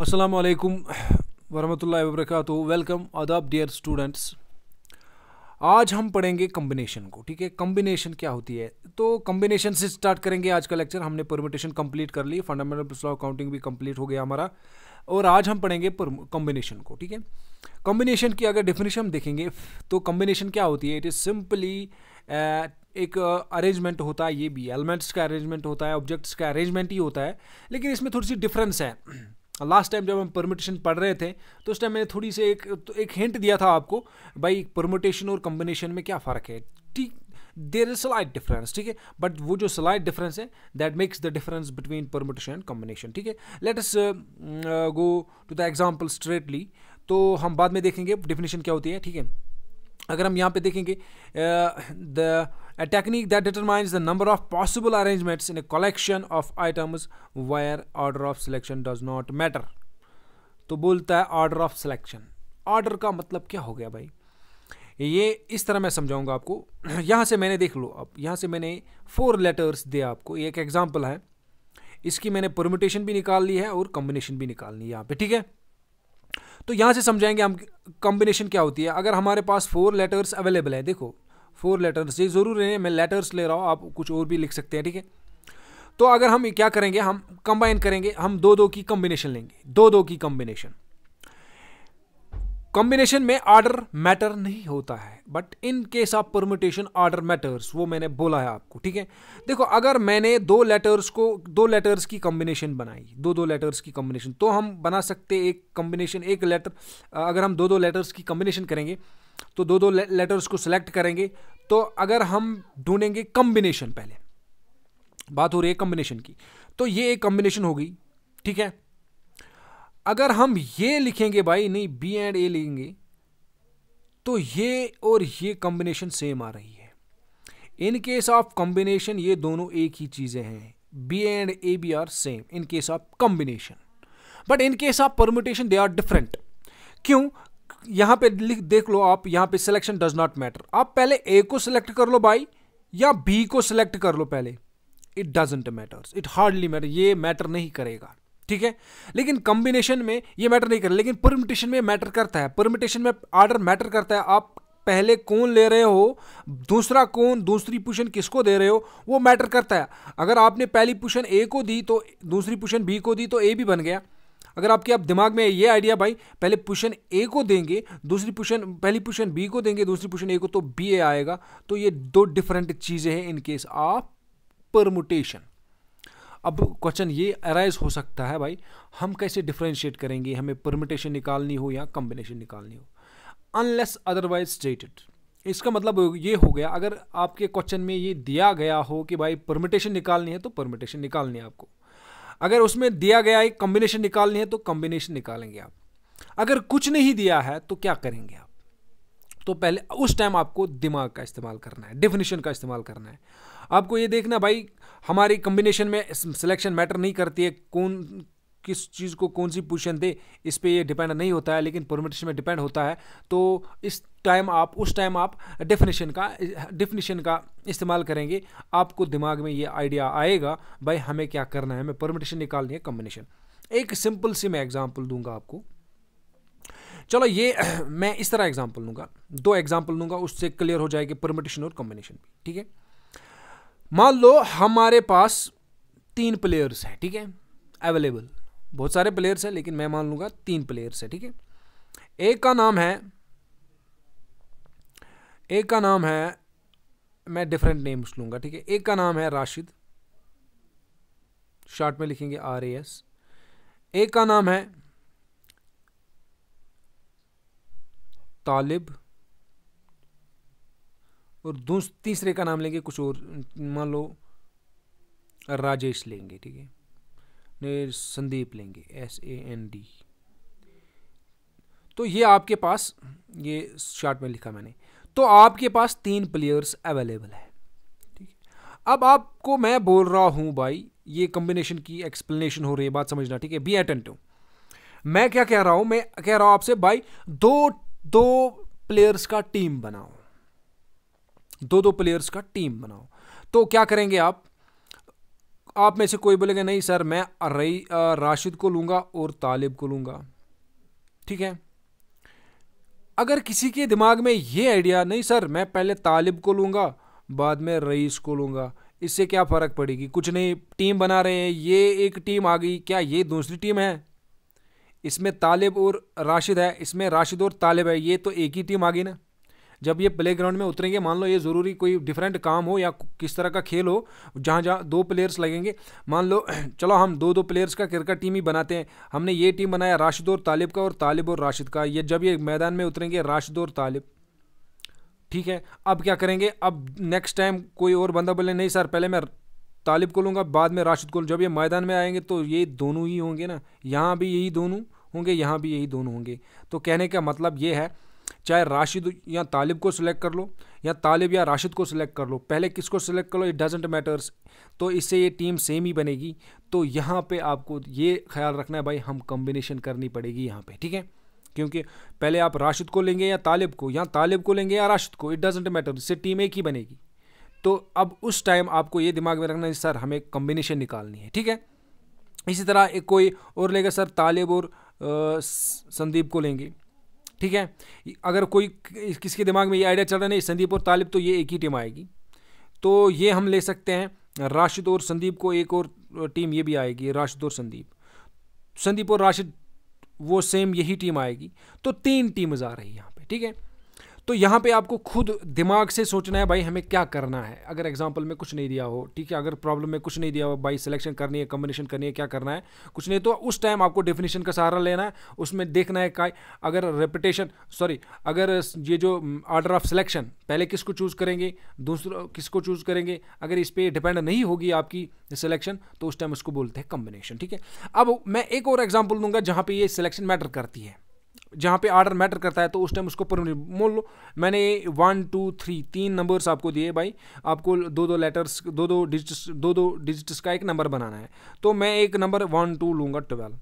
असलकम वरहमल वबरक वेलकम आदाब डियर स्टूडेंट्स आज हम पढ़ेंगे कम्बिनेशन को ठीक है कम्बिनेशन क्या होती है तो कम्बिनेशन से स्टार्ट करेंगे आज का लेक्चर हमने परमिटेशन कंप्लीट कर ली फंडामेंटल प्रिंसिपल ऑफ काउंटिंग भी कंप्लीट हो गया हमारा और आज हम पढ़ेंगे कम्बिनेशन को ठीक है कम्बिनेशन की अगर डेफिनेशन हम देखेंगे तो कम्बिनेशन क्या होती है इट इज़ सिंपली एक अरेंजमेंट uh, होता है ये भी एलिमेंट्स का अरेंजमेंट होता है ऑब्जेक्ट्स का अरेंजमेंट ही होता है लेकिन इसमें थोड़ी सी डिफरेंस है लास्ट टाइम जब हम परमिटेशन पढ़ रहे थे तो उस टाइम मैंने थोड़ी सी एक तो एक हिंट दिया था आपको भाई परमिटेशन और कम्बिनेशन में क्या फ़र्क है ठीक देर इज स्लाइट डिफरेंस ठीक है बट वो जो स्लाइट डिफरेंस है that makes the difference between permutation and combination ठीक है let us go to the example straightly तो हम बाद में देखेंगे डिफिनेशन क्या होती है ठीक है अगर हम यहाँ पे देखेंगे the uh, a technique that determines the number of possible arrangements in a collection of items where order of selection does not matter तो बोलता है ऑर्डर ऑफ सिलेक्शन ऑर्डर का मतलब क्या हो गया भाई ये इस तरह मैं समझाऊंगा आपको यहाँ से मैंने देख लो अब यहाँ से मैंने फोर लेटर्स दिया आपको एक एग्जाम्पल है इसकी मैंने परमिटेशन भी निकाल ली है और कॉम्बिनेशन भी निकालनी है यहाँ पे ठीक है तो यहाँ से समझाएंगे हम कॉम्बिनेशन क्या होती है अगर हमारे पास फोर लेटर्स अवेलेबल है देखो फोर लेटर्स ये ज़रूर है मैं लेटर्स ले रहा हूँ आप कुछ और भी लिख सकते हैं ठीक है तो अगर हम क्या करेंगे हम कंबाइन करेंगे हम दो दो की कॉम्बिनेशन लेंगे दो दो की कॉम्बिनेशन कॉम्बिनेशन में ऑर्डर मैटर नहीं होता है but in case of permutation order matters वो मैंने बोला है आपको ठीक है देखो अगर मैंने दो लेटर्स को दो लेटर्स की कॉम्बिनेशन बनाई दो दो लेटर्स की कॉम्बिनेशन तो हम बना सकते एक कॉम्बिनेशन एक लेटर अगर हम दो दो लेटर्स की कॉम्बिनेशन करेंगे तो दो दो लेटर्स को सिलेक्ट करेंगे तो अगर हम ढूंढेंगे कम्बिनेशन पहले बात हो रही है कम्बिनेशन की तो ये एक कम्बिनेशन हो गई ठीक है अगर हम ये लिखेंगे भाई नहीं बी एंड ए लिखेंगे तो ये और ये कम्बिनेशन सेम आ रही है इन केस ऑफ कॉम्बिनेशन ये दोनों एक ही चीज़ें हैं B and A B are same in case of combination but in case of permutation they are different क्यों यहाँ पे लिख देख लो आप यहाँ पे सिलेक्शन डज नॉट मैटर आप पहले ए को सिलेक्ट कर लो भाई या बी को सिलेक्ट कर लो पहले it doesn't matters it hardly matter ये मैटर नहीं करेगा ठीक है लेकिन कॉम्बिनेशन में ये मैटर नहीं कर लेकिन परमिटेशन में मैटर करता है परमिटेशन में ऑर्डर मैटर करता है आप पहले कौन ले रहे हो दूसरा कौन दूसरी पोजिशन किसको दे रहे हो वो मैटर करता है अगर आपने पहली पोजिशन ए को दी तो दूसरी पोजिशन बी को दी तो ए भी बन गया अगर आपके आप दिमाग में ये आइडिया भाई पहले पोजिशन ए को देंगे दूसरी पोजिशन पहली पोजिशन बी को देंगे दूसरी पोजिशन ए को तो बी ए आएगा तो ये दो डिफरेंट चीज़ें हैं इन केस ऑफ परमुटेशन अब क्वेश्चन ये अराइज हो सकता है भाई हम कैसे डिफ्रेंशिएट करेंगे हमें परमिटेशन निकालनी हो या कम्बिनेशन निकालनी हो अनलेस अदरवाइज स्टेटेड इसका मतलब ये हो गया अगर आपके क्वेश्चन में ये दिया गया हो कि भाई परमिटेशन निकालनी है तो परमिटेशन निकालनी है आपको अगर उसमें दिया गया एक कॉम्बिनेशन निकालनी है तो कॉम्बिनेशन निकालेंगे आप अगर कुछ नहीं दिया है तो क्या करेंगे आप तो पहले उस टाइम आपको दिमाग का इस्तेमाल करना है डेफिनेशन का इस्तेमाल करना है आपको ये देखना भाई हमारी कम्बिनेशन में सिलेक्शन मैटर नहीं करती है कौन किस चीज़ को कौन सी पोजीशन दे इस पर यह डिपेंड नहीं होता है लेकिन परमिटेशन में डिपेंड होता है तो इस टाइम आप उस टाइम आप डेफिनेशन का डेफिनेशन का इस्तेमाल करेंगे आपको दिमाग में ये आइडिया आएगा भाई हमें क्या करना है हमें परमिटेशन निकालनी है कम्बिनेशन एक सिंपल सी मैं एग्जाम्पल दूंगा आपको चलो ये मैं इस तरह एग्जाम्पल लूँगा दो एग्जाम्पल लूँगा उससे क्लियर हो जाएगी परमिटेशन और कम्बिनेशन भी ठीक है मान लो हमारे पास तीन प्लेयर्स हैं ठीक है अवेलेबल बहुत सारे प्लेयर्स हैं लेकिन मैं मान लूंगा तीन प्लेयर्स है ठीक है एक का नाम है एक का नाम है मैं डिफरेंट नेम्स लूंगा ठीक है एक का नाम है राशिद शॉर्ट में लिखेंगे आर ए एस एक का नाम है तालिब और दूस तीसरे का नाम लेंगे कुछ और मान लो राजेश लेंगे ठीक है संदीप लेंगे एस ए एन डी तो ये आपके पास ये शॉर्ट में लिखा मैंने तो आपके पास तीन प्लेयर्स अवेलेबल है ठीक है अब आपको मैं बोल रहा हूँ भाई ये कम्बिनेशन की एक्सप्लेनेशन हो रही है बात समझना ठीक है बी अटेंटिव मैं क्या कह रहा हूँ मैं कह रहा हूँ आपसे भाई दो दो प्लेयर्स का टीम बनाओ दो दो प्लेयर्स का टीम बनाओ तो क्या करेंगे आप आप में से कोई बोलेगा नहीं सर मैं रई राशिद को लूँगा और तालिब को लूँगा ठीक है अगर किसी के दिमाग में ये आइडिया नहीं सर मैं पहले तालिब को लूँगा बाद में रईस को लूँगा इससे क्या फ़र्क पड़ेगी कुछ नहीं टीम बना रहे हैं ये एक टीम आ गई क्या ये दूसरी टीम है इसमें तालिब और राशिद है इसमें राशिद और तालिब है ये तो एक ही टीम आ गई ना जब ये प्ले ग्राउंड में उतरेंगे मान लो ये ज़रूरी कोई डिफरेंट काम हो या किस तरह का खेल हो जहाँ जहाँ दो प्लेयर्स लगेंगे मान लो चलो हम दो दो प्लेयर्स का क्रिकेट टीम ही बनाते हैं हमने ये टीम बनाया राशिद और तालिब का और तालिब और राशिद का ये जब ये मैदान में उतरेंगे राशिद और तालिब ठीक है अब क्या करेंगे अब नेक्स्ट टाइम कोई और बंदा बोले नहीं सर पहले मैं तालिब को लूँगा बाद में राशिद को जब ये मैदान में आएंगे तो ये दोनों ही होंगे ना यहाँ भी यही दोनों होंगे यहाँ भी यही दोनों होंगे तो कहने का मतलब ये है चाहे राशिद या तालिब को सिलेक्ट कर लो या तालिब या राशिद को सिलेक्ट कर लो पहले किसको सिलेक्ट कर लो इट डजेंट मैटर्स तो इससे ये टीम सेम ही बनेगी तो यहाँ पे आपको ये ख्याल रखना है भाई हम कॉम्बिनेशन करनी पड़ेगी यहाँ पे ठीक है क्योंकि पहले आप राशिद को लेंगे या तालिब को या तालिब को लेंगे या राशिद को इट डजेंट मैटर इससे टीम एक ही बनेगी तो अब उस टाइम आपको ये दिमाग में रखना है सर हमें कॉम्बिनेशन निकालनी है ठीक है इसी तरह एक कोई और लेगा सर तालिब और संदीप को लेंगे ठीक है अगर कोई किसके दिमाग में ये आइडिया चल रहा नहीं संदीप और तालिब तो ये एक ही टीम आएगी तो ये हम ले सकते हैं राशिद और संदीप को एक और टीम ये भी आएगी राशिद और संदीप संदीप और राशिद वो सेम यही टीम आएगी तो तीन टीम्स आ रही है यहाँ पे ठीक है तो यहाँ पे आपको खुद दिमाग से सोचना है भाई हमें क्या करना है अगर एग्जाम्पल में कुछ नहीं दिया हो ठीक है अगर प्रॉब्लम में कुछ नहीं दिया हो भाई सिलेक्शन करनी है कम्बिनेशन करनी है क्या करना है कुछ नहीं तो उस टाइम आपको डेफिनेशन का सहारा लेना है उसमें देखना है का अगर रेपिटेशन सॉरी अगर ये जो ऑर्डर ऑफ सिलेक्शन पहले किसको चूज़ करेंगे दूसरा किसको चूज़ करेंगे अगर इस पर डिपेंड नहीं होगी आपकी सिलेक्शन तो उस टाइम उसको बोलते हैं कम्बिनेशन ठीक है अब मैं एक और एग्जाम्पल दूंगा जहाँ पर ये सिलेक्शन मैटर करती है जहाँ पे आर्डर मैटर करता है तो उस टाइम उसको परमिट मोल लो मैंने वन टू थ्री तीन नंबर्स आपको दिए भाई आपको दो दो लेटर्स दो दो डिजिट्स दो दो डिजिट्स का एक नंबर बनाना है तो मैं एक नंबर वन टू लूँगा ट्वेल्व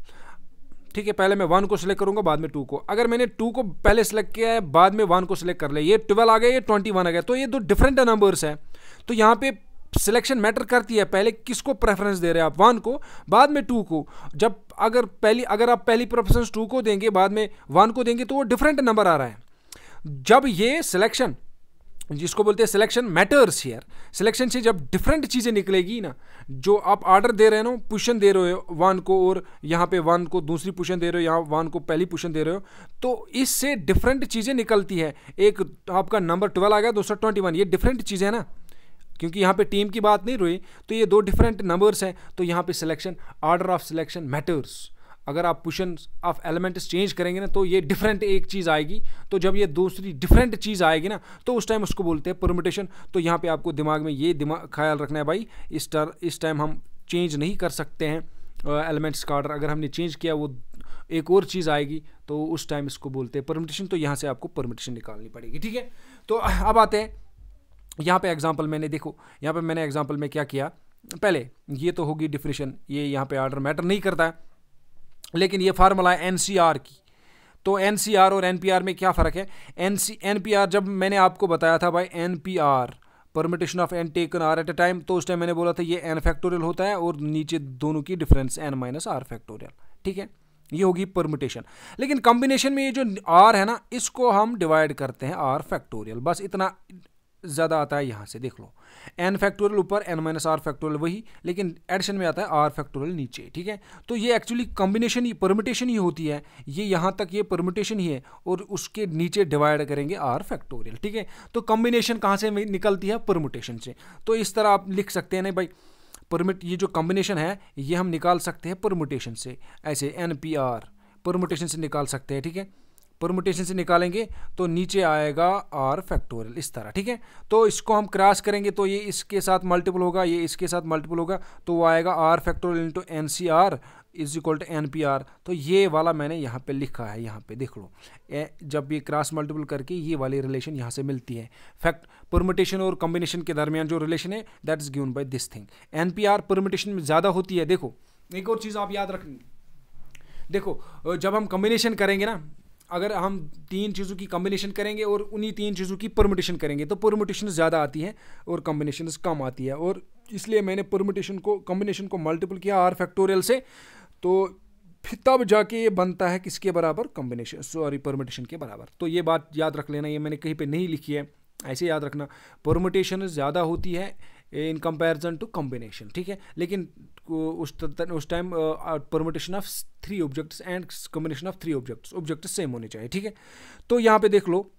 ठीक है पहले मैं वन को सिलेक्ट करूंगा बाद में टू को अगर मैंने टू को पहले सेलेक्ट किया है बाद में वन को सिलेक्ट कर लिया ये ट्वेल्व आ गया ये ट्वेंटी वन आ गया तो ये दो डिफरेंट नंबर्स हैं तो यहाँ पे सिलेक्शन मैटर करती है पहले किसको प्रेफरेंस दे रहे हैं आप वन को बाद में टू को जब अगर पहली अगर आप पहली प्रेफरेंस टू को देंगे बाद में वन को देंगे तो वो डिफरेंट नंबर आ रहा है जब ये सिलेक्शन जिसको बोलते हैं सिलेक्शन मैटर्स हेयर सिलेक्शन से जब डिफरेंट चीज़ें निकलेगी ना जो आप ऑर्डर दे रहे हो ना पोजिशन दे रहे हो वन को और यहाँ पे वन को दूसरी पोजिशन दे रहे हो यहाँ वन को पहली पोजिशन दे रहे हो तो इससे डिफरेंट चीज़ें निकलती है एक आपका नंबर ट्वेल्व आ गया दूसरा ट्वेंटी वन ये डिफरेंट चीज़ें हैं ना क्योंकि यहाँ पे टीम की बात नहीं रही तो ये दो डिफरेंट नंबर्स हैं तो यहाँ पे selection order of selection matters अगर आप पुशन ऑफ एलिमेंट्स चेंज करेंगे ना तो ये डिफरेंट एक चीज़ आएगी तो जब ये दूसरी डिफरेंट चीज़ आएगी ना तो उस टाइम उसको बोलते हैं परमिटेशन तो यहाँ पे आपको दिमाग में ये दिमाग ख्याल रखना है भाई इस टर इस टाइम हम चेंज नहीं कर सकते हैं एलिमेंट्स का आर्डर अगर हमने चेंज किया वो एक और चीज़ आएगी तो उस टाइम इसको बोलते हैं परमिटेशन तो यहाँ से आपको परमिटेशन निकालनी पड़ेगी ठीक है तो अब आते हैं यहाँ पे एग्जाम्पल मैंने देखो यहाँ पे मैंने एग्जाम्पल में क्या किया पहले ये तो होगी डिफिनेशन ये यहाँ पे आर्डर मैटर नहीं करता है लेकिन ये फार्मूला है एन की तो एन और एन में क्या फ़र्क है एन सी एन जब मैंने आपको बताया था भाई n permutation of n taken r at a time तो उस टाइम मैंने बोला था ये एन फैक्टोरियल होता है और नीचे दोनों की difference n minus r factorial ठीक है ये होगी परमिटेशन लेकिन कॉम्बिनेशन में ये जो आर है ना इसको हम डिवाइड करते हैं आर फैक्टोरियल बस इतना ज़्यादा आता है यहाँ से देख लो एन फैक्टोरियल ऊपर एन माइनस आर फैक्टोरियल वही लेकिन एडिशन में आता है आर फैक्टोरियल नीचे ठीक है तो ये एक्चुअली कॉम्बिनेशन ही परमिटेशन ही होती है ये यहाँ तक ये परमिटेशन ही है और उसके नीचे डिवाइड करेंगे आर फैक्टोरियल ठीक है तो कॉम्बिनेशन कहाँ से निकलती है परमिटेशन से तो इस तरह आप लिख सकते हैं ना भाई परमिट ये जो कॉम्बिनेशन है ये हम निकाल सकते हैं परमिटेशन से ऐसे एन पी आर परमिटेशन से निकाल सकते हैं ठीक है थीके? परमुटेशन से निकालेंगे तो नीचे आएगा आर फैक्टोरियल इस तरह ठीक है तो इसको हम क्रॉस करेंगे तो ये इसके साथ मल्टीपल होगा ये इसके साथ मल्टीपल होगा तो वो आएगा r factorial into n C r is equal to n P r तो ये वाला मैंने यहाँ पे लिखा है यहाँ पे देख लो ए, जब ये क्रॉस मल्टीपल करके ये वाली रिलेशन यहाँ से मिलती है फैक्ट परमोटेशन और कॉम्बिनेशन के दरमियान जो रिलेशन है that is given by this thing n P r permutation में ज़्यादा होती है देखो एक और चीज़ आप याद रखेंगे देखो जब हम कॉम्बिनेशन करेंगे ना अगर हम तीन चीज़ों की कॉम्बिनेशन करेंगे और उन्हीं तीन चीज़ों की परमिटेशन करेंगे तो परमोटेशन ज़्यादा आती है और कॉम्बिनेशन कम आती है और इसलिए मैंने परमिटेशन को कॉम्बिनेशन को मल्टीपल किया आर फैक्टोरियल से तो फिर तब जाके ये बनता है किसके बराबर कॉम्बिनेशन सॉरी परमिटेशन के बराबर तो ये बात याद रख लेना ये मैंने कहीं पर नहीं लिखी है ऐसे याद रखना परमोटेशन ज़्यादा होती है इन कंपैरिजन टू कॉम्बिनेशन ठीक है लेकिन उस उस time permutation of three objects and combination of three objects objects same होने चाहिए ठीक है तो यहाँ पे देख लो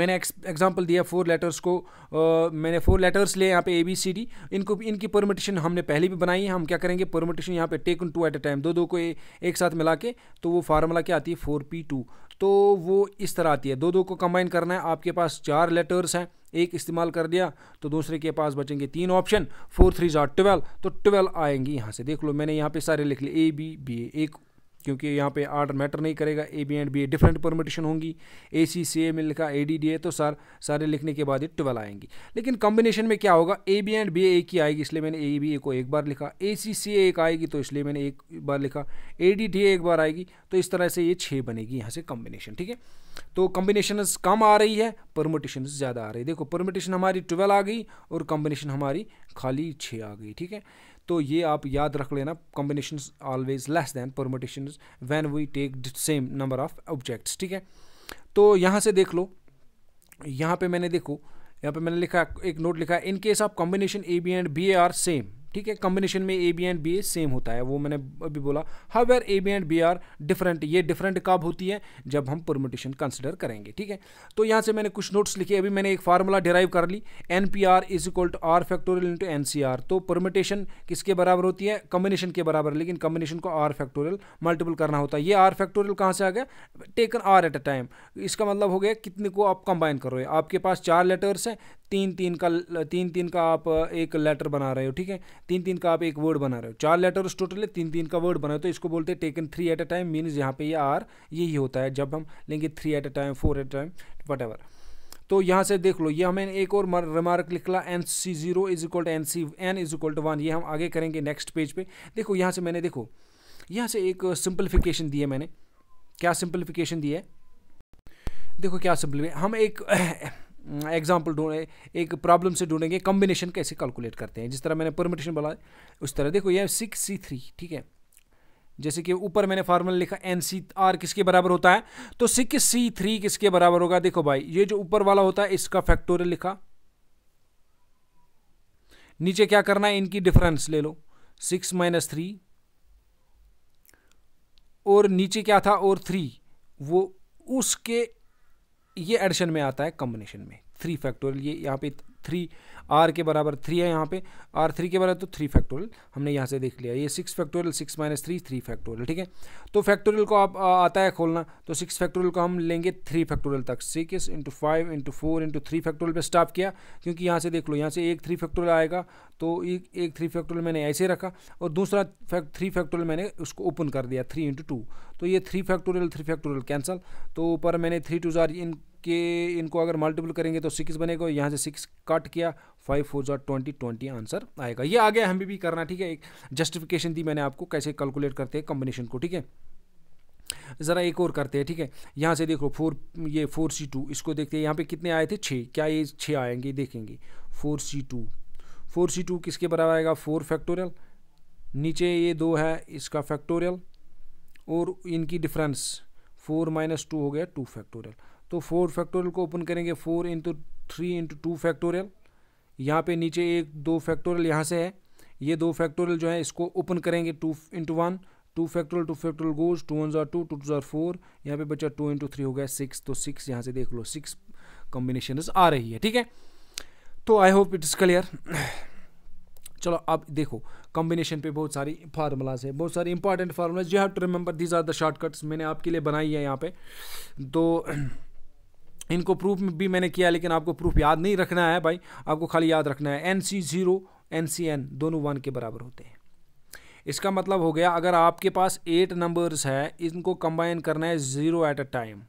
मैंने एग्जाम्पल दिया फोर लेटर्स को uh, मैंने फोर लेटर्स लिए यहाँ पे ए बी सी डी इनको इनकी परमिटेशन हमने पहले भी बनाई है हम क्या करेंगे परमिटेशन यहाँ पे take two at a time दो दो को ए, एक साथ मिला के तो वो फार्मूला क्या आती है फोर पी टू तो वो इस तरह आती है दो दो को कंबाइन करना है आपके पास चार लेटर्स हैं एक इस्तेमाल कर दिया तो दूसरे के पास बचेंगे तीन ऑप्शन फोर थ्री जार ट्वेल्व तो ट्वेल्व आएंगी यहाँ से देख लो मैंने यहाँ पे सारे लिख लिए ए बी बी एक क्योंकि यहाँ पे आर्डर मैटर नहीं करेगा A B and B A different permutation होंगी ए सी सी ए में लिखा ए डी डी ए तो सर सारे लिखने के बाद ये ट्वेल्व आएंगी लेकिन कॉम्बिनेशन में क्या होगा A B and B A की आएगी इसलिए मैंने ए बी ए को एक बार लिखा ए सी सी ए एक आएगी तो इसलिए मैंने एक बार लिखा ए डी डी ए एक बार आएगी तो इस तरह से ये छः बनेगी यहाँ से कॉम्बिनेशन ठीक है तो कॉम्बिनेशन कम आ रही है परमिटेशन ज़्यादा आ रही है देखो परमिटेशन हमारी ट्वेल्व आ गई और कॉम्बिनेशन हमारी खाली छः आ गई ठीक है तो ये आप याद रख लेना combination always less than permutation when we take the same number of objects ठीक है तो यहाँ से देख लो यहाँ पे मैंने देखो यहाँ पे मैंने लिखा एक नोट लिखा इन case of combination A B and B A R same ठीक है कॉम्बिनेशन में ए B and B A same होता है वो मैंने अभी बोला how where A B and B are different ये डिफरेंट कब होती है जब हम परमिटेशन कंसिडर करेंगे ठीक है तो यहाँ से मैंने कुछ नोट्स लिखे अभी मैंने एक फार्मूला डिराइव कर ली n P r is equal to r factorial into n C r तो परमिटेशन किसके बराबर होती है कॉम्बिनेशन के बराबर लेकिन कॉम्बिनेशन को आर फैक्टोरियल मल्टीपल करना होता है ये आर फैक्टोरियल कहाँ से आ गया taken r at a time इसका मतलब हो गया कितने को आप कंबाइन करोगे आपके पास चार लेटर्स हैं तीन तीन का तीन तीन का आप एक लेटर बना रहे हो ठीक है तीन तीन का आप एक वर्ड बना रहे हो चार लेटर्स टोटल है तीन तीन का वर्ड बना रहे हो तो इसको बोलते हैं taken three at a time means यहाँ पे ये आर यही होता है जब हम लेंगे three at a time four at a time whatever तो यहाँ से देख लो ये हमें एक और रिमार्क लिख ला n C zero is equal to n C n is equal to one ये हम आगे करेंगे नेक्स्ट पेज पे देखो यहाँ से मैंने देखो यहाँ से एक सिंपलीफिकेशन दी है मैंने क्या सिंपलीफिकेशन दी है देखो क्या सिंपल हम एक एग्जाम्पल ढूंढे एक प्रॉब्लम से ढूंढेंगे कॉम्बिनेशन कैसे कैलकुलेट करते हैं जिस तरह मैंने परमिटेशन बोला उस तरह देखो यह सिक्स सी थ्री ठीक है जैसे कि ऊपर मैंने फार्मूला लिखा एन सी आर किसके बराबर होता है तो सिक्स सी थ्री किसके बराबर होगा देखो भाई ये जो ऊपर वाला होता है इसका फैक्टोरियल लिखा नीचे क्या करना है इनकी डिफरेंस ले लो सिक्स माइनस थ्री और नीचे क्या था और थ्री वो उसके ये एडिशन में आता है कॉम्बिनेशन में थ्री फैक्टोरियल ये यहाँ पे थ्री आर के बराबर थ्री है यहाँ पे आर थ्री के बराबर तो थ्री फैक्टोरियल हमने यहाँ से देख लिया ये six factorial six minus three three factorial ठीक है तो फैक्टोरियल को आप आ, आता है खोलना तो सिक्स फैक्टोरियल को हम लेंगे थ्री फैक्टोरियल तक six into five into four into three factorial पर स्टाफ किया क्योंकि यहाँ से देख लो यहाँ से एक थ्री फैक्टोरियल आएगा तो एक एक थ्री फैक्टोरियल मैंने ऐसे रखा और दूसरा थ्री फैक्टोरियल मैंने उसको ओपन कर दिया थ्री इंटू टू तो ये three factorial three factorial cancel तो ऊपर मैंने थ्री टू जार इन के इनको अगर मल्टीपल करेंगे तो सिक्स बनेगा यहाँ से सिक्स कट किया फाइव फोर जॉट ट्वेंटी ट्वेंटी आंसर आएगा ये आगे हम भी करना ठीक है एक जस्टिफिकेशन दी मैंने आपको कैसे कैलकुलेट करते हैं कॉम्बिनेशन को ठीक है ज़रा एक और करते हैं ठीक है यहाँ से देखो फोर ये फोर सी टू इसको देखते हैं यहाँ पे कितने आए थे छः क्या ये छः आएंगे देखेंगे four C two four C two किसके बराबर आएगा फोर फैक्टोरियल नीचे ये दो है इसका फैक्टोरियल और इनकी डिफरेंस फोर माइनस टू हो गया टू फैक्टोरियल तो फोर फैक्टोरियल को ओपन करेंगे four into three into two factorial यहाँ पे नीचे एक दो फैक्टोरियल यहाँ से है ये दो फैक्टोरियल जो है इसको ओपन करेंगे two into one two factorial two factorial goes to one ज़ार टू टू टू ज़ार फोर यहाँ पे बच्चा टू इंटू थ्री हो गया सिक्स तो सिक्स यहाँ से देख लो सिक्स कॉम्बिनेशन आ रही है ठीक है तो I hope it is clear चलो अब देखो कॉम्बिनेशन पे बहुत सारी फार्मूलाज है बहुत सारी important formulas you have to remember these are the shortcuts मैंने आपके लिए बनाई है यहाँ पे तो इनको प्रूफ भी मैंने किया लेकिन आपको प्रूफ याद नहीं रखना है भाई आपको खाली याद रखना है n C zero n C n दोनों वन के बराबर होते हैं इसका मतलब हो गया अगर आपके पास एट नंबर्स है इनको कंबाइन करना है ज़ीरो एट अ टाइम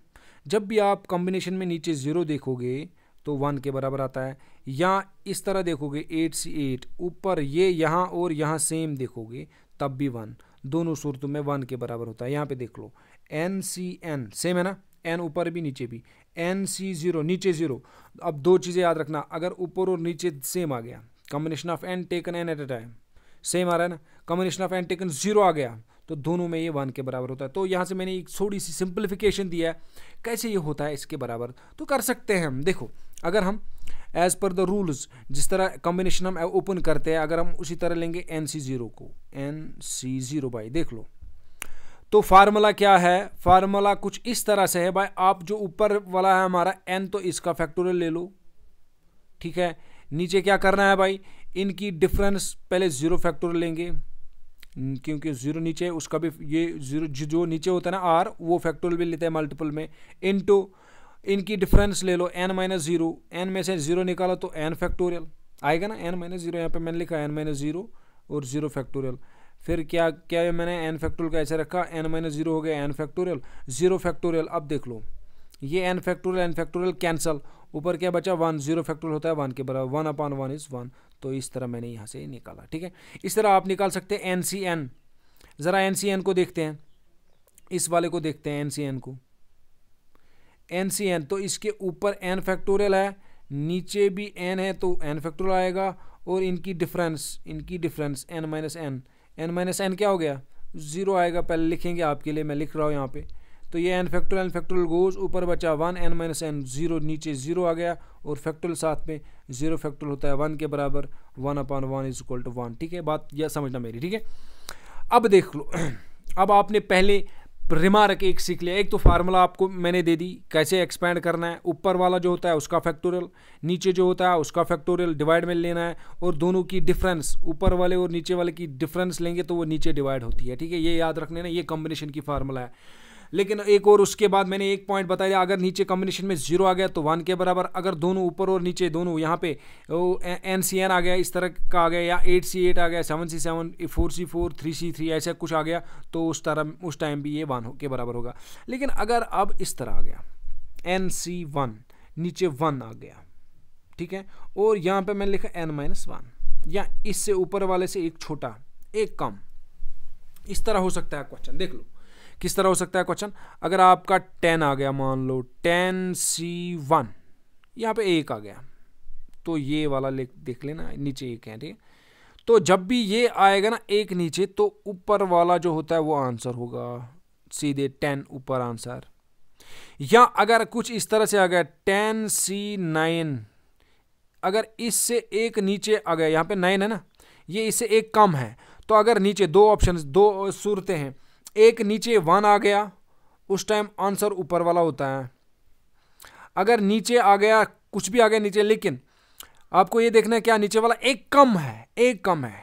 जब भी आप कॉम्बिनेशन में नीचे ज़ीरो देखोगे तो वन के बराबर आता है या इस तरह देखोगे एट सी एट ऊपर ये यहाँ और यहाँ सेम देखोगे तब भी वन दोनों सूरतों में वन के बराबर होता है यहाँ पे देख लो एन सी एन सेम है ना एन ऊपर भी नीचे भी एन सी ज़ीरो नीचे ज़ीरो अब दो चीज़ें याद रखना अगर ऊपर और नीचे सेम आ गया combination of n taken n at a time same आ रहा है ना combination of n taken zero आ गया तो दोनों में ये वन के बराबर होता है तो यहाँ से मैंने एक थोड़ी सी सिंप्लीफिकेशन दिया है कैसे ये होता है इसके बराबर तो कर सकते हैं हम देखो अगर हम एज़ पर द रूल्स जिस तरह कम्बिनेशन हम ओपन करते हैं अगर हम उसी तरह लेंगे एन सी ज़ीरो को एन सी ज़ीरो बाई देख लो तो फार्मूला क्या है फार्मूला कुछ इस तरह से है भाई आप जो ऊपर वाला है हमारा एन तो इसका फैक्टोरियल ले लो ठीक है नीचे क्या करना है भाई इनकी डिफरेंस पहले ज़ीरो फैक्टोरियल लेंगे क्योंकि ज़ीरो नीचे उसका भी ये ज़ीरो जो नीचे होता है ना आर वो फैक्टोरियल भी लेते हैं मल्टीपल में टू इनकी डिफरेंस ले लो एन माइनस ज़ीरो एन में से ज़ीरो निकालो तो एन फैक्टोरियल आएगा ना एन माइनस ज़ीरो यहाँ पर मैंने लिखा एन माइनस ज़ीरो और ज़ीरो फैक्टोरियल फिर क्या क्या मैंने एन फैक्टोरियल का ऐसे रखा एन माइनस जीरो हो गया एन फैक्टोरियल जीरो फैक्टोरियल अब देख लो ये n factorial n factorial cancel ऊपर क्या बचा वन जीरो फैक्टोरियल होता है वन के बराबर one upon one is one तो इस तरह मैंने यहाँ से निकाला ठीक है इस तरह आप निकाल सकते हैं एन सी एन ज़रा एन सी एन को देखते हैं इस वाले को देखते हैं एन सी एन को एन सी एन तो इसके ऊपर एन फैक्टोरियल है नीचे भी एन है तो एन फैक्टोरियल आएगा और इनकी डिफरेंस इनकी difference n minus n n minus n क्या हो गया ज़ीरो आएगा पहले लिखेंगे आपके लिए मैं लिख रहा हूँ यहाँ पे तो ये n factorial n factorial goes ऊपर बचा one n minus n zero नीचे ज़ीरो आ गया और फैक्टोल साथ में ज़ीरो फैक्टोल होता है वन के बराबर one upon one is equal to one ठीक है बात यह समझना मेरी ठीक है अब देख लो अब आपने पहले रिमार्क एक सीख लिया एक तो फार्मूला आपको मैंने दे दी कैसे एक्सपेंड करना है ऊपर वाला जो होता है उसका फैक्टोरियल नीचे जो होता है उसका फैक्टोरियल डिवाइड में लेना है और दोनों की डिफरेंस ऊपर वाले और नीचे वाले की डिफरेंस लेंगे तो वो नीचे डिवाइड होती है ठीक है ये याद रखने ना ये कॉम्बिनेशन की फार्मूला है लेकिन एक और उसके बाद मैंने एक पॉइंट बताया अगर नीचे कॉम्बिनेशन में जीरो आ गया तो वन के बराबर अगर दोनों ऊपर और नीचे दोनों यहाँ पे एन सी एन आ गया इस तरह का आ गया या एट सी एट आ गया seven C seven four C four three C three ऐसा कुछ आ गया तो उस तरह उस टाइम भी ये वन के बराबर होगा लेकिन अगर अब इस तरह आ गया एन सी वन नीचे वन आ गया ठीक है और यहाँ पर मैंने लिखा एन माइनस वन या इससे ऊपर वाले से एक छोटा एक कम इस तरह हो सकता है क्वेश्चन देख लो किस तरह हो सकता है क्वेश्चन अगर आपका टेन आ गया मान लो टेन सी वन यहाँ पे एक आ गया तो ये वाला ले देख लेना नीचे एक है ठीक है तो जब भी ये आएगा ना एक नीचे तो ऊपर वाला जो होता है वो आंसर होगा सीधे टेन ऊपर आंसर या अगर कुछ इस तरह से आ गया टेन सी नाइन अगर इससे एक नीचे आ गया यहाँ पे नाइन है ना ये इससे एक कम है तो अगर नीचे दो ऑप्शन दो सूरतें हैं एक नीचे वन आ गया उस टाइम आंसर ऊपर वाला होता है अगर नीचे आ गया कुछ भी आ गया नीचे लेकिन आपको ये देखना है क्या नीचे वाला एक कम है एक कम है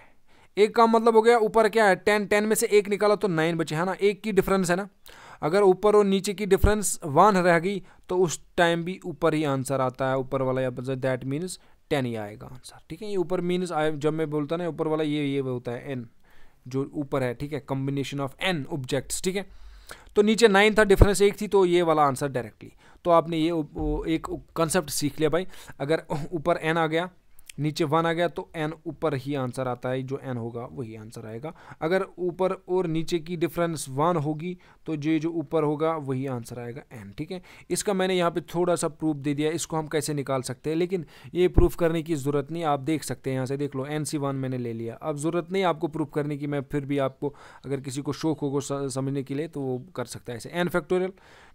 एक कम मतलब हो गया ऊपर क्या है टेन टेन में से एक निकाला तो नाइन बचे है ना एक की डिफरेंस है ना अगर ऊपर और नीचे की डिफरेंस वन रह गई तो उस टाइम भी ऊपर ही आंसर आता है ऊपर वाला या दैट मीन्स टेन ही आएगा आंसर ठीक है ये ऊपर मीन्स जब मैं बोलता ना ऊपर वाला ये ये होता है एन जो ऊपर है ठीक है कॉम्बिनेशन ऑफ एन ऑब्जेक्ट्स ठीक है तो नीचे नाइन था डिफरेंस एक थी तो ये वाला आंसर डायरेक्टली तो आपने ये एक कंसेप्ट सीख लिया भाई अगर ऊपर एन आ गया नीचे वन आ गया तो एन ऊपर ही आंसर आता है जो एन होगा वही आंसर आएगा अगर ऊपर और नीचे की डिफरेंस वन होगी तो ये जो ऊपर होगा वही आंसर आएगा एन ठीक है इसका मैंने यहाँ पे थोड़ा सा प्रूफ दे दिया इसको हम कैसे निकाल सकते हैं लेकिन ये प्रूफ करने की ज़रूरत नहीं आप देख सकते हैं यहाँ से देख लो एन सी वन मैंने ले लिया अब ज़रूरत नहीं आपको प्रूफ करने की मैं फिर भी आपको अगर किसी को शौक होगा समझने के लिए तो वो कर सकता है ऐसे एन फैक्टोरियल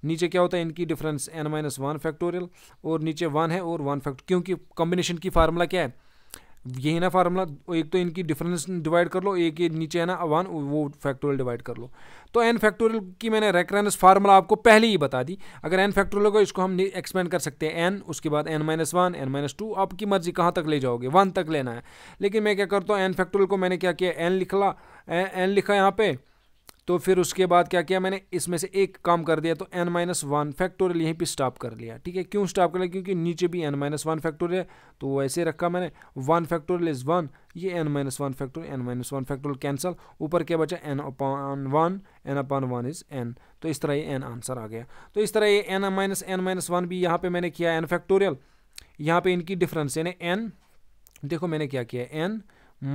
नीचे क्या होता है इनकी difference n minus one factorial और नीचे वन है और वन फैक्ट क्योंकि कॉम्बिनेशन की फार्मूला क्या है यही ना फार्मूला एक तो इनकी डिफरेंस डिवाइड कर लो एक ये नीचे है ना वन वो फैक्टोरियल डिवाइड कर लो तो एन फैक्टोरियल की मैंने रेकरेंस फार्मूला आपको पहले ही बता दी अगर एन फैक्टोरियल को इसको हम एक्सपेंड कर सकते हैं एन उसके बाद n minus one n minus two आपकी मर्जी कहाँ तक ले जाओगे वन तक लेना है लेकिन मैं क्या करता हूँ एन फैक्टोरियल को मैंने क्या किया एन लिखला एन लिखा यहाँ पर तो फिर उसके बाद क्या किया मैंने इसमें से एक काम कर दिया तो एन माइनस वन फैक्टोरियल यहीं पे स्टॉप कर लिया ठीक है क्यों स्टॉप कर लिया क्योंकि नीचे भी एन माइनस वन फैक्टोरियल है तो वो ऐसे रखा मैंने वन फैक्टोरियल इज़ वन ये n minus one factorial n minus one factorial cancel ऊपर क्या बचा n upon one n upon one is n तो इस तरह ये एन आंसर आ गया तो इस तरह ये n minus n minus one भी यहाँ पर मैंने किया एन फैक्टोरियल यहाँ पर इनकी डिफरेंस यानी एन देखो मैंने क्या किया n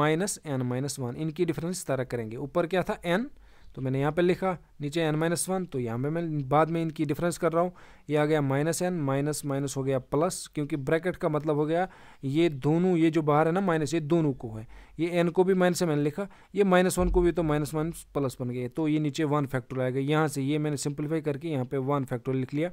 minus n minus one इनकी डिफरेंस इस तरह करेंगे ऊपर क्या था एन तो मैंने यहाँ पर लिखा नीचे एन माइनस वन तो यहाँ पे मैं बाद में इनकी डिफरेंस कर रहा हूँ ये आ गया माइनस एन माइनस माइनस हो गया प्लस क्योंकि ब्रैकेट का मतलब हो गया ये दोनों ये जो बाहर है ना माइनस ये दोनों को है ये एन को भी माइनस मैंने लिखा ये माइनस वन को भी तो माइनस माइनस प्लस बन गया तो ये नीचे वन आ आएगा यहाँ से ये मैंने सिंप्लीफाई करके यहाँ पर वन फैक्टर लिख लिया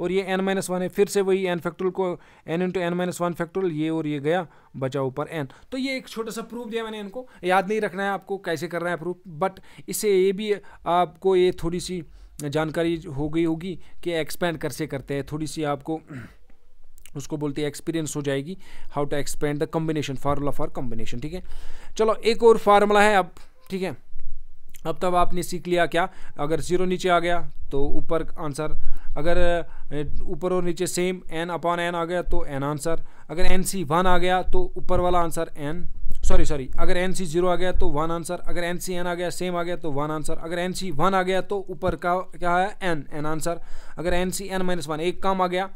और ये एन माइनस वन है फिर से वही एन फैक्टोरियल को n into n minus one factorial ये और ये गया बचा ऊपर एन तो ये एक छोटा सा प्रूफ दिया मैंने इनको याद नहीं रखना है आपको कैसे करना है प्रूफ बट इससे ये भी आपको ये थोड़ी सी जानकारी हो गई होगी कि एक्सपेंड कैसे करते हैं थोड़ी सी आपको उसको बोलते हैं एक्सपीरियंस हो जाएगी how to expand the combination formula for combination ठीक है चलो एक और फार्मूला है अब ठीक है अब तब आपने सीख लिया क्या अगर ज़ीरो नीचे आ गया तो ऊपर आंसर अगर ऊपर और नीचे सेम एन अपॉन एन आ गया तो एन आंसर अगर एन सी वन आ गया तो ऊपर वाला आंसर एन सॉरी सॉरी अगर एन सी जीरो आ गया तो वन आंसर अगर एन सी एन आ गया सेम आ गया तो वन आंसर अगर एन सी वन आ गया तो ऊपर का क्या है एन एन आंसर अगर n C n minus one एक काम आ गया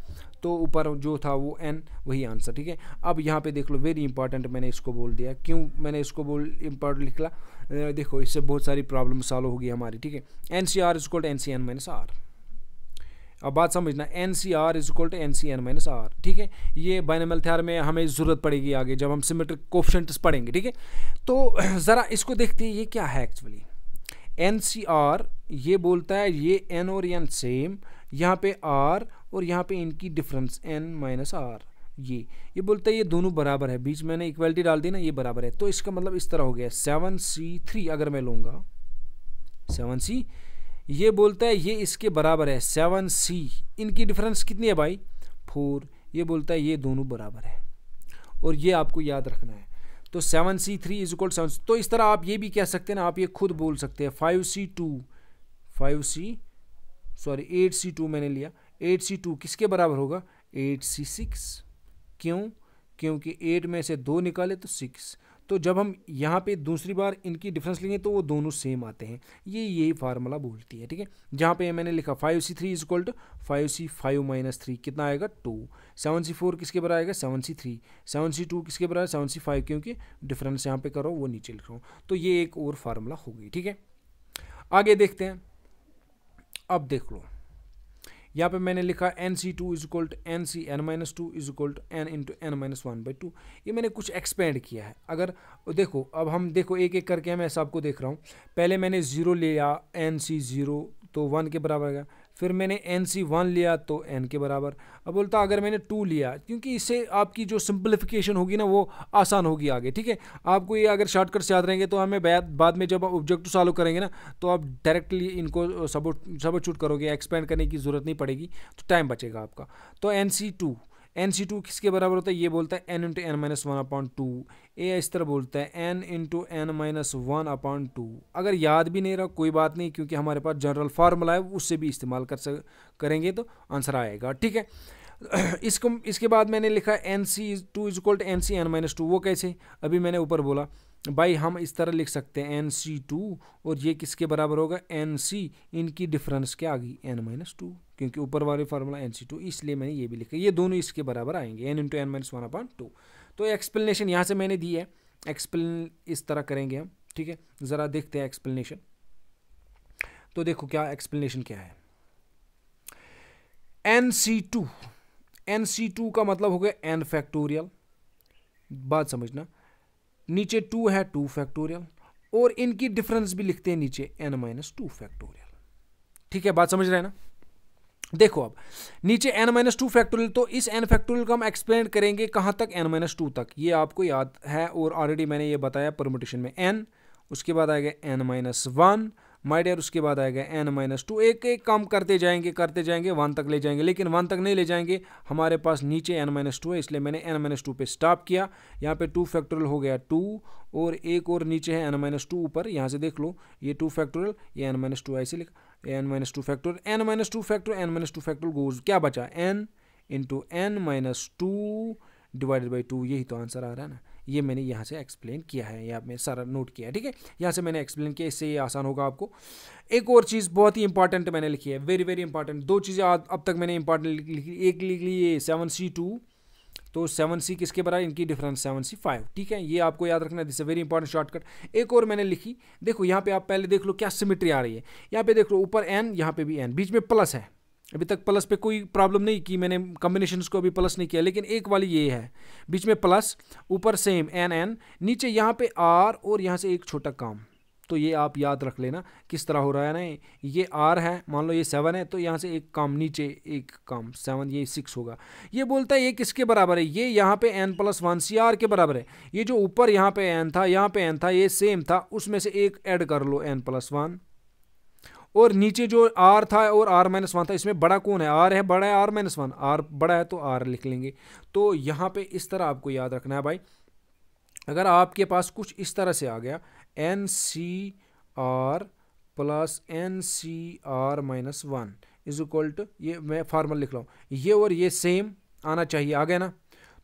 तो ऊपर जो था वो एन वही आंसर ठीक है अब यहाँ पे देख लो वेरी इंपॉर्टेंट मैंने इसको बोल दिया क्यों मैंने इसको बोल इंपॉर्टेंट लिखला देखो इससे बहुत सारी प्रॉब्लम सॉल्व होगी हमारी ठीक है n C r is called n C n minus r अब बात समझना n C r is equal to n C n minus r ठीक है ये बाइनमल थ्यार में हमें ज़रूरत पड़ेगी आगे जब हम सिमेट्रिक कोफिशेंट्स पढ़ेंगे ठीक है तो ज़रा इसको देखते हैं ये क्या है एक्चुअली एन सी आर ये बोलता है ये एन और एन सेम यहाँ पे आर और यहाँ पे इनकी डिफरेंस एन माइनस आर ये ये बोलता है ये दोनों बराबर है बीच मैंने इक्वलिटी डाल दी ना ये बराबर है तो इसका मतलब इस तरह हो गया सेवन सी थ्री अगर मैं लूँगा सेवन सी ये बोलता है ये इसके बराबर है सेवन सी इनकी डिफरेंस कितनी है भाई फोर ये बोलता है ये दोनों बराबर है और ये आपको याद रखना है तो seven C three is equal seven तो इस तरह आप ये भी कह सकते हैं ना आप ये खुद बोल सकते हैं five C two five C sorry eight C two मैंने लिया एट सी टू किसके बराबर होगा एट सी सिक्स क्यों क्योंकि एट में से दो निकाले तो सिक्स तो जब हम यहाँ पे दूसरी बार इनकी डिफरेंस लेंगे तो वो दोनों सेम आते हैं ये यही फार्मूला बोलती है ठीक है जहाँ पे मैंने लिखा five C three is equal to five C five minus three कितना आएगा टू सेवन सी फोर किसके बराबर आएगा seven C three seven C two किसके बराबर सेवन सी फाइव क्योंकि डिफरेंस यहाँ पे करो वो नीचे लिख रहा हूँ तो ये एक और फार्मूला होगी ठीक है आगे देखते हैं अब देख लो यहाँ पे मैंने लिखा n C two is equal to n C n minus two is equal to n into n minus one by two ये मैंने कुछ एक्सपेंड किया है अगर देखो अब हम देखो एक एक करके मैं सबको देख रहा हूँ पहले मैंने ज़ीरो लिया एन सी ज़ीरो तो वन के बराबर आएगा फिर मैंने एन सी वन लिया तो एन के बराबर अब बोलता अगर मैंने टू लिया क्योंकि इससे आपकी जो सिंप्लीफिकेशन होगी ना वो आसान होगी आगे ठीक है आपको ये अगर से याद रहेंगे तो हमें बाद में जब ऑब्जेक्ट सॉल्व करेंगे ना तो आप डायरेक्टली इनको सबो सबोचूट करोगे एक्सपेंड करने की ज़रूरत नहीं पड़ेगी तो टाइम बचेगा आपका तो n C two n C two किसके बराबर होता है ये बोलता है n into n minus one upon two a इस तरह बोलता है n into n minus one upon two अगर याद भी नहीं रहा कोई बात नहीं क्योंकि हमारे पास जनरल फार्मूला है उससे भी इस्तेमाल कर सक करेंगे तो आंसर आएगा ठीक है इसको इसके बाद मैंने लिखा n C two is equal to n C n minus two वो कैसे अभी मैंने ऊपर बोला भाई हम इस तरह लिख सकते हैं एन सी टू और ये किसके बराबर होगा एन सी इनकी डिफरेंस क्या आ गई एन माइनस टू क्योंकि ऊपर वाले फार्मूला एन सी टू इसलिए मैंने ये भी लिखा ये दोनों इसके बराबर आएंगे n into n minus one upon two तो एक्सप्लेनेशन यहाँ से मैंने दी है एक्सप्लेन इस तरह करेंगे हम ठीक है ज़रा देखते हैं एक्सप्लेनेशन तो देखो क्या एक्सप्लेनेशन क्या है n C two n C two का मतलब हो गया एन फैक्टोरियल बात समझना नीचे टू है टू फैक्टोरियल और इनकी डिफरेंस भी लिखते हैं नीचे एन माइनस टू फैक्टोरियल ठीक है बात समझ रहे हैं ना देखो अब नीचे एन माइनस टू फैक्टोरियल तो इस एन फैक्टोरियल को हम एक्सप्लेन करेंगे कहाँ तक एन माइनस टू तक ये आपको याद है और ऑलरेडी मैंने ये बताया परमोटेशन में एन उसके बाद आएगा एन माइनस वन माइडियर उसके बाद आएगा एन माइनस टू एक एक काम करते जाएंगे करते जाएंगे वन तक ले जाएंगे लेकिन वन तक नहीं ले जाएंगे हमारे पास नीचे एन माइनस टू है इसलिए मैंने एन माइनस टू पर स्टॉप किया यहाँ पे टू फैक्टोरियल हो गया टू और एक और नीचे है एन माइनस टू ऊपर यहाँ से देख लो ये टू फैक्टोरियल ये एन माइनस टू ऐसे लिखा n minus two factor n minus two factor n minus two factor goes क्या बचा n into n minus two divided by two यही तो आंसर आ रहा है ना ये मैंने यहाँ से एक्सप्लेन किया है या मैं सारा नोट किया है ठीक है यहाँ से मैंने एक्सप्लेन किया इससे ये आसान होगा आपको एक और चीज़ बहुत ही इंपॉर्टेंट मैंने लिखी है वेरी वेरी इंपॉर्टेंट दो चीज़ें अब तक मैंने इंपॉर्टेंट लिखी एक लिख ली ये सेवन सी टू तो सेवन सी किसके बराबर इनकी डिफरेंस सेवन सी फाइव ठीक है ये आपको याद रखना दिस वेरी इंपॉर्टेंट शॉर्टकट एक और मैंने लिखी देखो यहाँ पे आप पहले देख लो क्या सिमिट्री आ रही है यहाँ पे देख लो ऊपर एन यहाँ पे भी एन बीच में प्लस है अभी तक प्लस पे कोई प्रॉब्लम नहीं की मैंने कम्बिनेशन को अभी प्लस नहीं किया लेकिन एक वाली ये है बीच में प्लस ऊपर सेम एन एन नीचे यहाँ पे आर और यहाँ से एक छोटा काम तो ये आप याद रख लेना किस तरह हो रहा है ना ये आर है मान लो ये सेवन है तो यहाँ से एक काम नीचे एक काम सेवन ये सिक्स होगा ये बोलता है ये किसके बराबर है ये यहाँ पे n plus one C r के बराबर है ये जो ऊपर यहाँ पे एन था यहाँ पे एन था ये सेम था उसमें से एक ऐड कर लो एन प्लस वन और नीचे जो आर था और आर माइनस वन था इसमें बड़ा कौन है आर है बड़ा है आर माइनस वन आर बड़ा है तो आर लिख लेंगे तो यहाँ पे इस तरह आपको याद रखना है भाई अगर आपके पास कुछ इस तरह से आ गया n C r plus n C r minus one is equal to ये मैं फार्मल लिख रहा हूँ ये और ये सेम आना चाहिए आ गया ना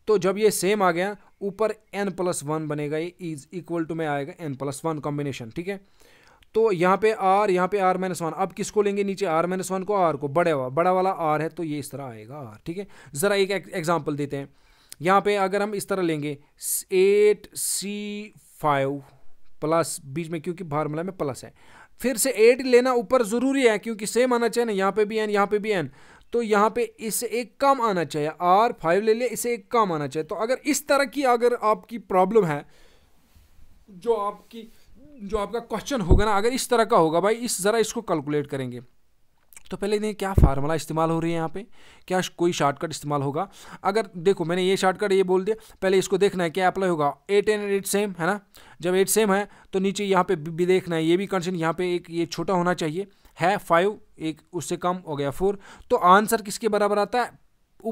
तो जब ये सेम आ गया ऊपर एन प्लस वन बनेगा ये इज इक्वल टू में आएगा एन प्लस वन कॉम्बिनेशन ठीक है तो यहाँ पे आर यहाँ पे आर माइनस वन अब किसको लेंगे नीचे आर माइनस वन को आर को बड़े वा, बड़ा वाला आर है तो ये इस तरह आएगा आर ठीक है ज़रा एक एग्जाम्पल देते हैं यहाँ पे अगर हम इस तरह लेंगे एट सी फाइव प्लस बीच में क्योंकि फार्मूला में प्लस है फिर से एट लेना ऊपर ज़रूरी है क्योंकि सेम आना चाहिए ना यहाँ पे भी एन यहाँ पे भी एन तो यहाँ पे इससे एक कम आना चाहिए आर फाइव ले ले इसे एक कम आना चाहिए तो अगर इस तरह की अगर आपकी प्रॉब्लम है जो आपकी जो आपका क्वेश्चन होगा ना अगर इस तरह का होगा भाई इस ज़रा इसको कैलकुलेट करेंगे तो पहले देखें क्या फार्मूला इस्तेमाल हो रही है यहाँ पे क्या कोई शॉर्टकट इस्तेमाल होगा अगर देखो मैंने ये शॉर्टकट ये बोल दिया पहले इसको देखना है क्या अप्लाई होगा एट एंड एट सेम है ना जब एट सेम है तो नीचे यहाँ पे भी देखना है ये भी कंसेंट यहाँ पे एक ये छोटा होना चाहिए है फाइव एक उससे कम हो गया फोर तो आंसर किसके बराबर आता है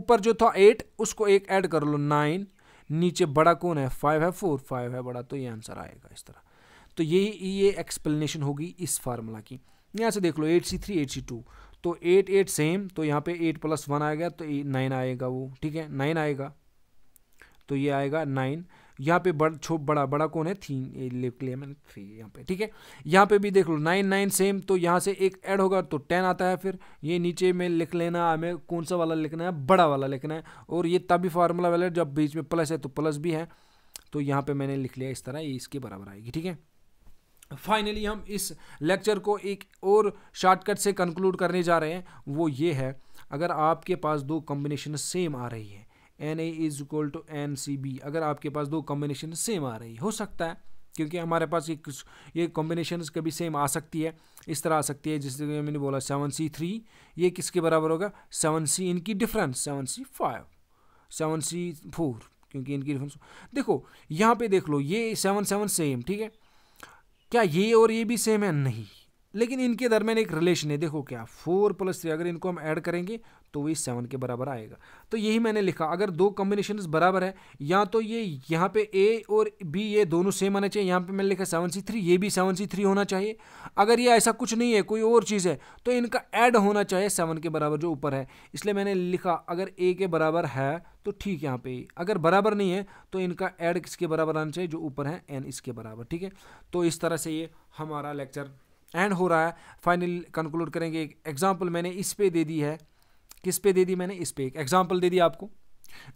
ऊपर जो था एट उसको एक ऐड कर लो नाइन नीचे बड़ा कौन है फाइव है फोर फाइव है बड़ा तो ये आंसर आएगा इस तरह तो ये ये एक्सप्लेनेशन होगी इस फार्मूला की यहाँ से देख लो eight C three eight C two तो एट एट सेम तो यहाँ पे एट प्लस वन आएगा तो नाइन आएगा वो ठीक है नाइन आएगा तो ये आएगा नाइन यहाँ पे बड़ छो बड़ा बड़ा कौन है थी लेफ्ट लिया मैंने थ्री यहाँ पे ठीक है यहाँ पे भी देख लो नाइन नाइन सेम तो यहाँ से एक ऐड होगा तो टेन आता है फिर ये नीचे में लिख लेना हमें कौन सा वाला लिखना है बड़ा वाला लिखना है और ये तभी फार्मूला वाला जब बीच में प्लस है तो प्लस भी है तो यहाँ पे मैंने लिख लिया इस तरह ये इसके बराबर आएगी ठीक है फाइनली हम इस लेक्चर को एक और शॉर्टकट से कंक्लूड करने जा रहे हैं वो ये है अगर आपके पास दो कॉम्बिनेशन सेम आ रही है n a is equal to n C b अगर आपके पास दो कॉम्बिनेशन सेम आ रही है हो सकता है क्योंकि हमारे पास ये ये कॉम्बिनेशन कभी सेम आ सकती है इस तरह आ सकती है जिससे मैंने बोला सेवन सी थ्री ये किसके बराबर होगा सेवन सी इनकी difference seven C five seven C four क्योंकि इनकी डिफरेंस देखो यहाँ पे देख लो ये सेवन सेवन सेम ठीक है क्या ये और ये भी सेम है नहीं लेकिन इनके दरमियान एक रिलेशन है देखो क्या फोर प्लस थ्री अगर इनको हम ऐड करेंगे तो वही सेवन के बराबर आएगा तो यही मैंने लिखा अगर दो कम्बिनेशन बराबर है या तो ये यहाँ पे ए और बी ये दोनों सेम आने चाहिए यहाँ पे मैंने लिखा सेवन सी थ्री ये भी सेवन सी थ्री होना चाहिए अगर ये ऐसा कुछ नहीं है कोई और चीज़ है तो इनका ऐड होना चाहिए सेवन के बराबर जो ऊपर है इसलिए मैंने लिखा अगर ए के बराबर है तो ठीक यहाँ पे अगर बराबर नहीं है तो इनका ऐड किसके बराबर आना चाहिए जो ऊपर है एन इसके बराबर ठीक है तो इस तरह से ये हमारा लेक्चर एंड हो रहा है फाइनल कंक्लूड करेंगे एक एग्जाम्पल मैंने इस पे दे दी है किस पे दे दी मैंने इस पे एक एग्जाम्पल दे दी आपको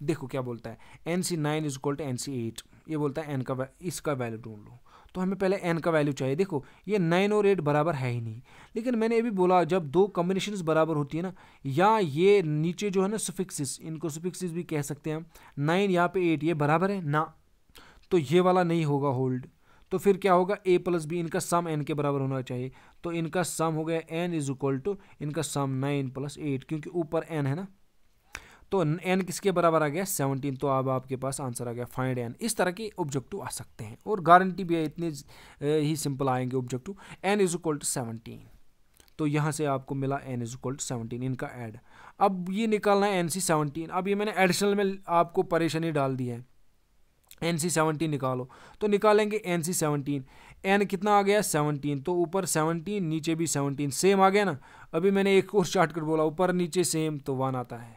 देखो क्या बोलता है n C nine is equal to n C eight ये बोलता है एन का इसका वैल्यू ढूंढ लो तो हमें पहले एन का वैल्यू चाहिए देखो ये नाइन और एट बराबर है ही नहीं लेकिन मैंने अभी बोला जब दो कम्बिनेशन बराबर होती है ना या ये नीचे जो है ना सुफिक्सिस इनको सुफिक्सिस भी कह सकते हैं हम नाइन यहाँ पे एट ये बराबर है ना तो ये वाला नहीं होगा होल्ड तो फिर क्या होगा ए प्लस बी इनका सम एन के बराबर होना चाहिए तो इनका सम हो गया एन इज इक्वल टू इनका सम नाइन प्लस एट क्योंकि ऊपर एन है ना तो एन किसके बराबर आ गया सेवनटीन तो अब आपके पास आंसर आ गया फाइंड एन इस तरह के ऑब्जेक्टिव आ सकते हैं और गारंटी भी है इतने ही सिंपल आएंगे objective n is equal to seventeen तो यहाँ से आपको मिला n is equal to seventeen इनका एड अब ये निकालना है एन सी सेवनटीन अब ये मैंने एडिशनल में आपको परेशानी डाल दी है एन सी सेवनटीन निकालो तो निकालेंगे एन सी सेवनटीन एन कितना आ गया सेवनटीन तो ऊपर सेवनटीन नीचे भी सेवनटीन सेम आ गया ना अभी मैंने एक और शॉर्टकट बोला ऊपर नीचे सेम तो वन आता है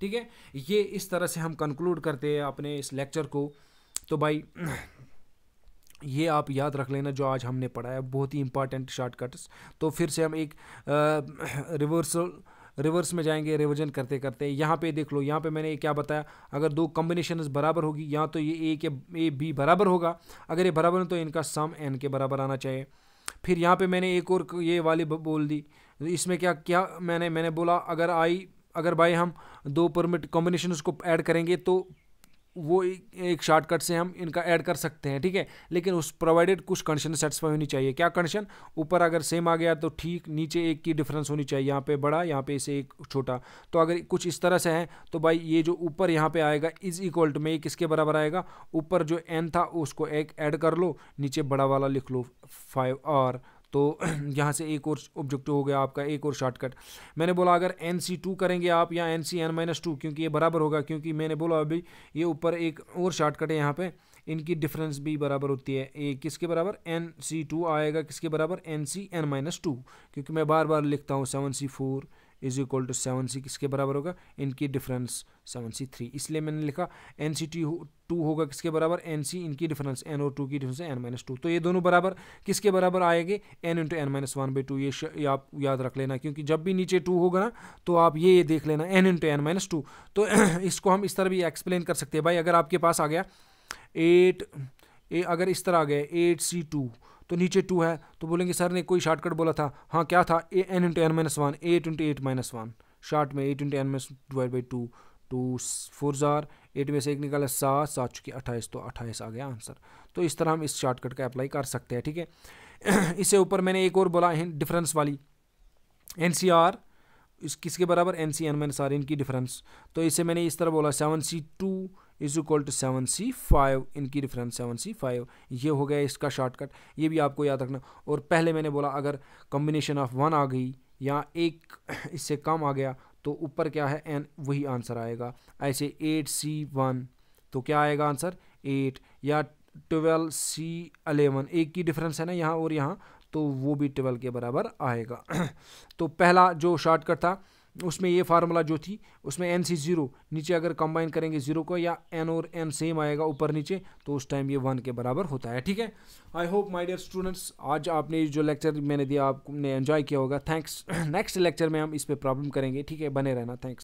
ठीक है ये इस तरह से हम कंक्लूड करते हैं अपने इस लेक्चर को तो भाई ये आप याद रख लेना जो आज हमने पढ़ा है बहुत ही इंपॉर्टेंट शॉर्टकट्स तो फिर से हम एक रिवर्सल रिवर्स में जाएंगे रिवर्जन करते करते यहाँ पे देख लो यहाँ पे मैंने क्या बताया अगर दो कम्बिनेशन बराबर होगी यहाँ तो ये ए के ए बी बराबर होगा अगर ये बराबर है तो इनका सम एन के बराबर आना चाहिए फिर यहाँ पे मैंने एक और ये वाली बोल दी इसमें क्या क्या मैंने मैंने बोला अगर आई अगर भाई हम दो परमिट कॉम्बिनेशन को ऐड करेंगे तो वो एक, शॉर्टकट से हम इनका ऐड कर सकते हैं ठीक है लेकिन उस प्रोवाइडेड कुछ कंडीशन सेटिस्फाई होनी चाहिए क्या कंडीशन ऊपर अगर सेम आ गया तो ठीक नीचे एक की डिफरेंस होनी चाहिए यहाँ पे बड़ा यहाँ पे इसे एक छोटा तो अगर कुछ इस तरह से है तो भाई ये जो ऊपर यहाँ पे आएगा इज इक्वल टू में किसके बराबर आएगा ऊपर जो एन था उसको एक ऐड कर लो नीचे बड़ा वाला लिख लो फाइव और तो यहाँ से एक और ऑब्जेक्टिव हो गया आपका एक और शॉर्टकट मैंने बोला अगर एन सी टू करेंगे आप या n C n minus two क्योंकि ये बराबर होगा क्योंकि मैंने बोला अभी ये ऊपर एक और शॉर्टकट है यहाँ पे इनकी डिफरेंस भी बराबर होती है ए किसके बराबर एन सी टू आएगा किसके बराबर n C n minus two क्योंकि मैं बार बार लिखता हूँ seven C four is equal to seven C किसके बराबर होगा इनकी डिफरेंस सेवन सी थ्री इसलिए मैंने लिखा एन सी टी टू होगा किसके बराबर एन सी इनकी डिफरेंस एन और टू की डिफरेंस एन माइनस टू तो ये दोनों बराबर किसके बराबर आएंगे n into n minus one by two ये, आप याद रख लेना क्योंकि जब भी नीचे टू होगा ना तो आप ये ये देख लेना n into n minus two तो इसको हम इस तरह भी एक्सप्लेन कर सकते हैं भाई अगर आपके पास आ गया एट ए अगर इस तरह आ गया एट सी टू तो नीचे टू है तो बोलेंगे सर ने कोई शॉर्टकट बोला था हाँ क्या था a n into n minus one eight into eight minus one short में eight into n minus divide by two two four ज़ार एट में से एक निकाला सात सात चुकी अट्ठाईस तो अट्ठाईस आ गया आंसर तो इस तरह हम इस शॉर्टकट का अप्लाई कर सकते हैं ठीक है इससे ऊपर मैंने एक और बोला है डिफरेंस वाली एन सी आर इस किसके बराबर n C n minus r इनकी डिफरेंस तो इसे मैंने इस तरह बोला seven C two is equal to seven C five इनकी डिफरेंस सेवन सी फाइव ये हो गया इसका शॉर्टकट ये भी आपको याद रखना और पहले मैंने बोला अगर कॉम्बिनेशन ऑफ वन आ गई या एक इससे कम आ गया तो ऊपर क्या है एन वही आंसर आएगा ऐसे एट सी वन तो क्या आएगा आंसर एट या ट्वेल्व सी अलेवन एक की डिफरेंस है ना यहाँ और यहाँ तो वो भी ट्वेल्व के बराबर आएगा तो पहला जो शॉर्टकट था उसमें ये फार्मूला जो थी उसमें एन सी ज़ीरो नीचे अगर कंबाइन करेंगे ज़ीरो को या एन और एन सेम आएगा ऊपर नीचे तो उस टाइम ये वन के बराबर होता है ठीक है I hope my dear students आज आपने जो लेक्चर मैंने दिया आपने एन्जॉय किया होगा थैंक्स नेक्स्ट लेक्चर में हम इस पर प्रॉब्लम करेंगे ठीक है बने रहना थैंक्स